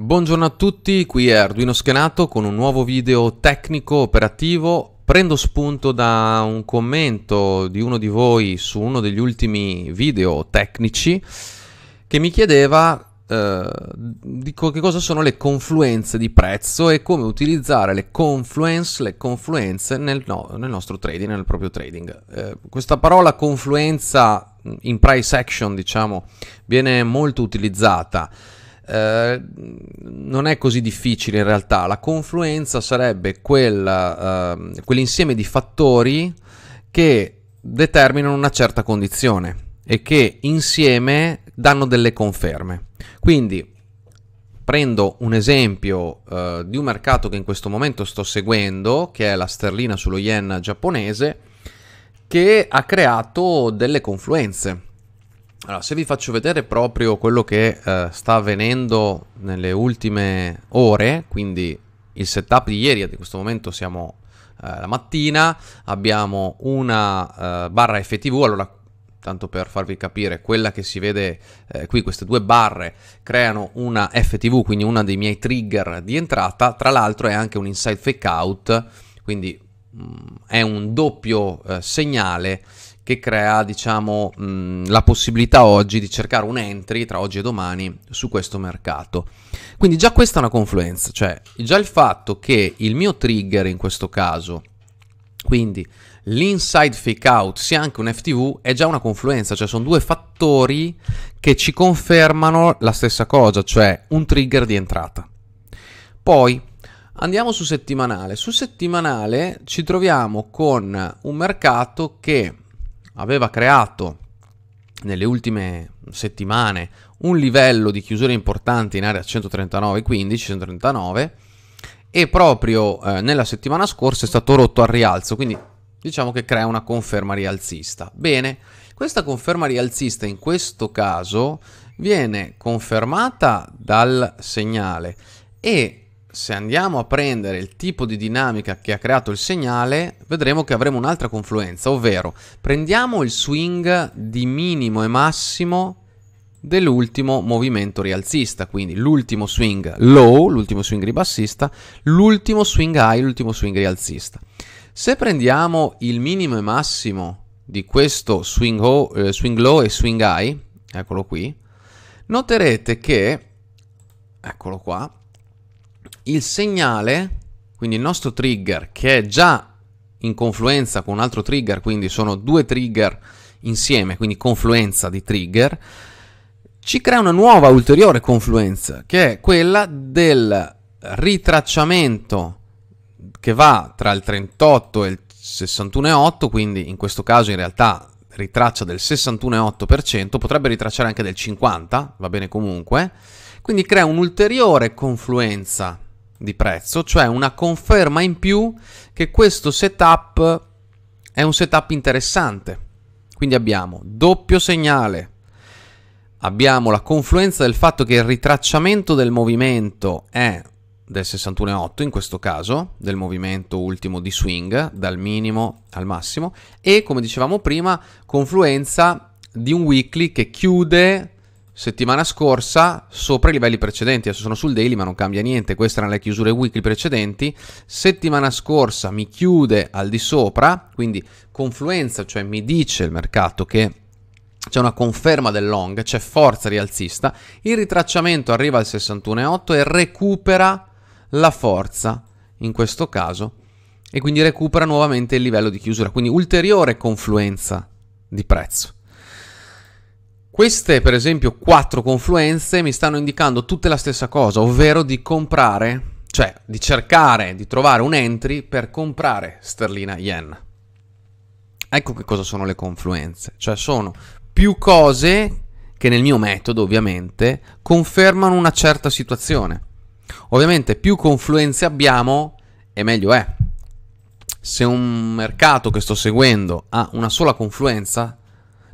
Buongiorno a tutti, qui è Arduino Schenato con un nuovo video tecnico operativo. Prendo spunto da un commento di uno di voi su uno degli ultimi video tecnici che mi chiedeva eh, che cosa sono le confluenze di prezzo e come utilizzare le confluence, le confluenze nel, no, nel nostro trading, nel proprio trading. Eh, questa parola confluenza in price action, diciamo, viene molto utilizzata eh, non è così difficile in realtà. La confluenza sarebbe quella, eh, quell'insieme di fattori che determinano una certa condizione e che insieme danno delle conferme. Quindi prendo un esempio eh, di un mercato che in questo momento sto seguendo, che è la sterlina sullo yen giapponese, che ha creato delle confluenze allora, se vi faccio vedere proprio quello che eh, sta avvenendo nelle ultime ore, quindi il setup di ieri, ad questo momento siamo eh, la mattina, abbiamo una eh, barra FTV, allora tanto per farvi capire, quella che si vede eh, qui, queste due barre creano una FTV, quindi uno dei miei trigger di entrata, tra l'altro è anche un inside fake out, quindi Mm, è un doppio eh, segnale che crea, diciamo, mh, mm, la possibilità oggi di cercare un entry tra oggi e domani su questo mercato. Quindi già questa è una confluenza, cioè già il fatto che il mio trigger in questo caso, quindi l'inside fake out sia anche un FTV, è già una confluenza, cioè sono due fattori che ci confermano la stessa cosa, cioè un trigger di entrata. Poi Andiamo su settimanale. Su settimanale ci troviamo con un mercato che aveva creato nelle ultime settimane un livello di chiusura importante in area 139,15, 139 e proprio eh, nella settimana scorsa è stato rotto al rialzo, quindi diciamo che crea una conferma rialzista. Bene, questa conferma rialzista in questo caso viene confermata dal segnale e se andiamo a prendere il tipo di dinamica che ha creato il segnale, vedremo che avremo un'altra confluenza, ovvero prendiamo il swing di minimo e massimo dell'ultimo movimento rialzista, quindi l'ultimo swing low, l'ultimo swing ribassista, l'ultimo swing high, l'ultimo swing rialzista. Se prendiamo il minimo e massimo di questo swing, ho, eh, swing low e swing high, eccolo qui, noterete che, eccolo qua, il segnale, quindi il nostro trigger che è già in confluenza con un altro trigger, quindi sono due trigger insieme, quindi confluenza di trigger, ci crea una nuova ulteriore confluenza che è quella del ritracciamento che va tra il 38 e il 61,8, quindi in questo caso in realtà ritraccia del 61,8%, potrebbe ritracciare anche del 50, va bene comunque, quindi crea un'ulteriore confluenza di prezzo, cioè una conferma in più che questo setup è un setup interessante. Quindi abbiamo doppio segnale, abbiamo la confluenza del fatto che il ritracciamento del movimento è del 61,8 in questo caso, del movimento ultimo di swing, dal minimo al massimo, e come dicevamo prima, confluenza di un weekly che chiude settimana scorsa sopra i livelli precedenti, adesso sono sul daily ma non cambia niente, queste erano le chiusure weekly precedenti, settimana scorsa mi chiude al di sopra, quindi confluenza, cioè mi dice il mercato che c'è una conferma del long, c'è forza rialzista, il ritracciamento arriva al 61,8 e recupera la forza in questo caso e quindi recupera nuovamente il livello di chiusura, quindi ulteriore confluenza di prezzo. Queste, per esempio, quattro confluenze mi stanno indicando tutte la stessa cosa, ovvero di comprare, cioè di cercare di trovare un entry per comprare sterlina yen. Ecco che cosa sono le confluenze, cioè sono più cose che nel mio metodo ovviamente confermano una certa situazione. Ovviamente più confluenze abbiamo e meglio è. Se un mercato che sto seguendo ha una sola confluenza,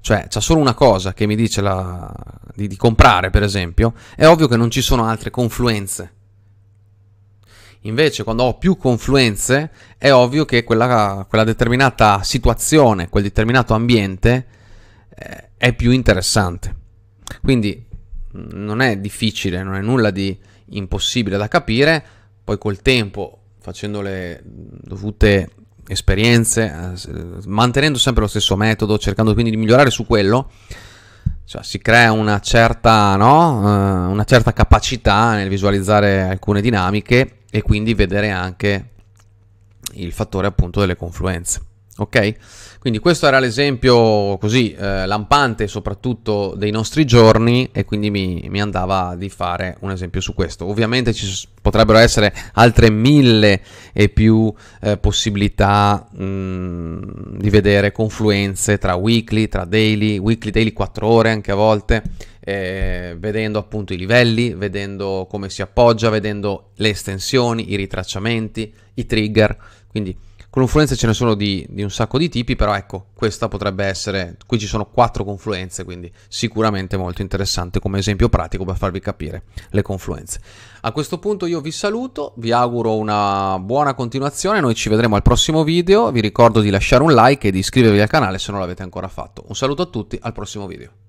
cioè c'è solo una cosa che mi dice la, di, di comprare, per esempio, è ovvio che non ci sono altre confluenze. Invece, quando ho più confluenze, è ovvio che quella, quella determinata situazione, quel determinato ambiente eh, è più interessante. Quindi mm, non è difficile, non è nulla di impossibile da capire. Poi col tempo, facendo le mm, dovute esperienze, eh, mantenendo sempre lo stesso metodo, cercando quindi di migliorare su quello, cioè, si crea una certa, no? uh, una certa capacità nel visualizzare alcune dinamiche e quindi vedere anche il fattore appunto delle confluenze. Ok? Quindi questo era l'esempio così eh, lampante soprattutto dei nostri giorni e quindi mi, mi, andava di fare un esempio su questo. Ovviamente ci potrebbero essere altre mille e più eh, possibilità mh, di vedere confluenze tra weekly, tra daily, weekly, daily 4 ore anche a volte. Eh, vedendo appunto i livelli, vedendo come si appoggia, vedendo le estensioni, i ritracciamenti, i trigger, quindi Confluenze ce ne sono di, di, un sacco di tipi, però ecco, questa potrebbe essere, qui ci sono quattro confluenze, quindi sicuramente molto interessante come esempio pratico per farvi capire le confluenze. A questo punto io vi saluto, vi auguro una buona continuazione, noi ci vedremo al prossimo video, vi ricordo di lasciare un like e di iscrivervi al canale se non l'avete ancora fatto. Un saluto a tutti, al prossimo video.